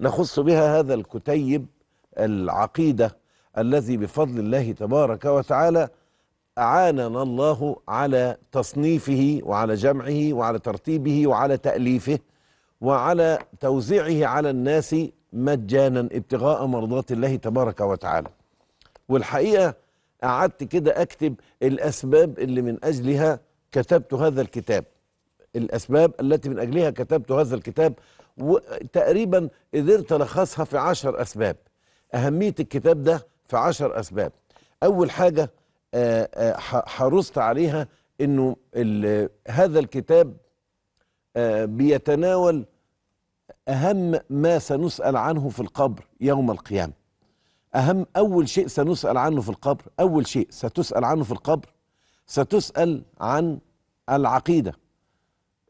نخص بها هذا الكتيب العقيدة الذي بفضل الله تبارك وتعالى أعاننا الله على تصنيفه وعلى جمعه وعلى ترتيبه وعلى تأليفه وعلى توزيعه على الناس مجانا ابتغاء مرضات الله تبارك وتعالى والحقيقة قعدت كده أكتب الأسباب اللي من أجلها كتبت هذا الكتاب الأسباب التي من أجلها كتبت هذا الكتاب وتقريبا قدرت الخصها في عشر اسباب اهميه الكتاب ده في عشر اسباب اول حاجه آه، آه، حرصت عليها انه هذا الكتاب آه، بيتناول اهم ما سنسال عنه في القبر يوم القيامه اهم اول شيء سنسال عنه في القبر اول شيء ستسال عنه في القبر ستسال عن العقيده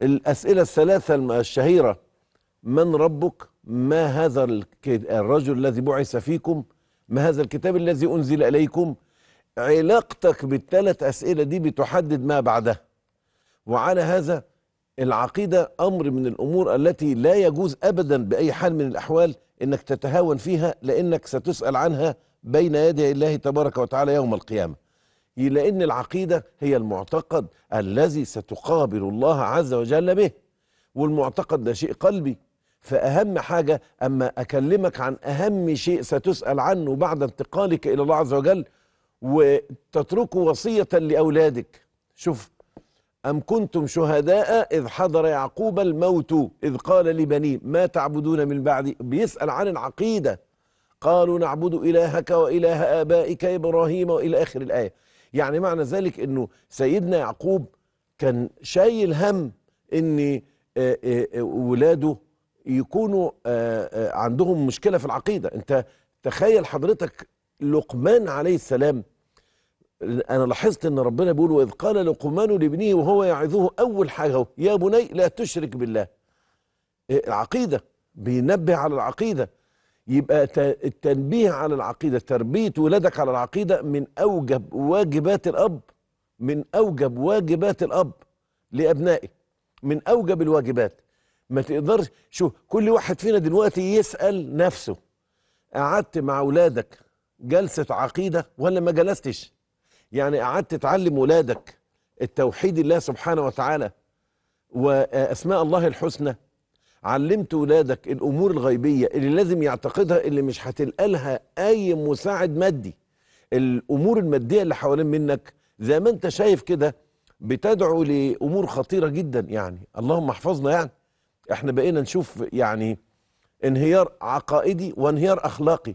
الاسئله الثلاثه الشهيره من ربك ما هذا الرجل الذي بعث فيكم ما هذا الكتاب الذي أنزل إليكم علاقتك بالثلاث أسئلة دي بتحدد ما بعدها وعلى هذا العقيدة أمر من الأمور التي لا يجوز أبدا بأي حال من الأحوال إنك تتهاون فيها لأنك ستسأل عنها بين يدي الله تبارك وتعالى يوم القيامة لأن العقيدة هي المعتقد الذي ستقابل الله عز وجل به والمعتقد ده شيء قلبي فأهم حاجة أما أكلمك عن أهم شيء ستسأل عنه بعد انتقالك إلى الله عز وجل وتتركه وصية لأولادك شوف أم كنتم شهداء إذ حضر يعقوب الموت إذ قال لبنيه ما تعبدون من بعدي بيسأل عن العقيدة قالوا نعبد إلهك وإله آبائك إبراهيم وإلى آخر الآية يعني معنى ذلك أنه سيدنا يعقوب كان شايل هم أن آه، آه، آه، ولاده يكونوا آه، آه، عندهم مشكله في العقيده انت تخيل حضرتك لقمان عليه السلام انا لاحظت ان ربنا بيقول واذ قال لقمان لابنه وهو يعظه اول حاجه يا بني لا تشرك بالله إيه، العقيده بينبه على العقيده يبقى التنبيه على العقيده تربيه ولادك على العقيده من اوجب واجبات الاب من اوجب واجبات الاب لابنائه من اوجب الواجبات ما تقدرش شوف كل واحد فينا دلوقتي يسأل نفسه قعدت مع أولادك جلسة عقيدة ولا ما جلستش يعني قعدت تعلم أولادك التوحيد الله سبحانه وتعالى وأسماء الله الحسنى علمت ولادك الامور الغيبيه اللي لازم يعتقدها اللي مش هتلقى لها اي مساعد مادي الامور الماديه اللي حوالين منك زي ما انت شايف كده بتدعو لامور خطيره جدا يعني اللهم احفظنا يعني احنا بقينا نشوف يعني انهيار عقائدي وانهيار اخلاقي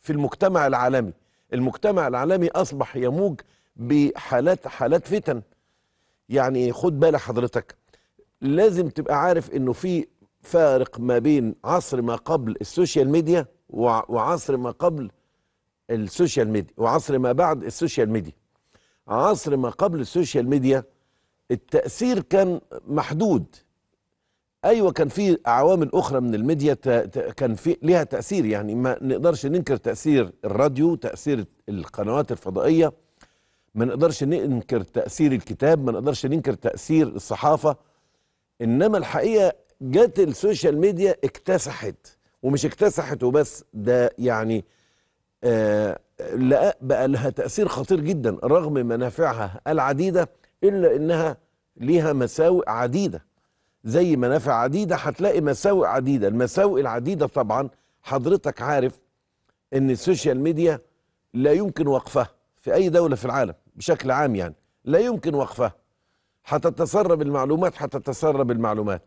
في المجتمع العالمي المجتمع العالمي اصبح يموج بحالات حالات فتن يعني خد بالك حضرتك لازم تبقى عارف انه في فارق ما بين عصر ما قبل السوشيال ميديا وعصر ما قبل السوشيال ميديا وعصر ما بعد السوشيال ميديا عصر ما قبل السوشيال ميديا التأثير كان محدود ايوه كان في عوامل اخرى من الميديا كان في ليها تاثير يعني ما نقدرش ننكر تاثير الراديو تاثير القنوات الفضائيه ما نقدرش ننكر تاثير الكتاب ما نقدرش ننكر تاثير الصحافه انما الحقيقه جت السوشيال ميديا اكتسحت ومش اكتسحت وبس ده يعني آه لا بقى لها تاثير خطير جدا رغم منافعها العديده الا انها ليها مساوئ عديده زي منافع عديده هتلاقي مساوئ عديده المساوئ العديده طبعا حضرتك عارف ان السوشيال ميديا لا يمكن وقفها في اي دوله في العالم بشكل عام يعني لا يمكن وقفها هتتسرب المعلومات هتتسرب المعلومات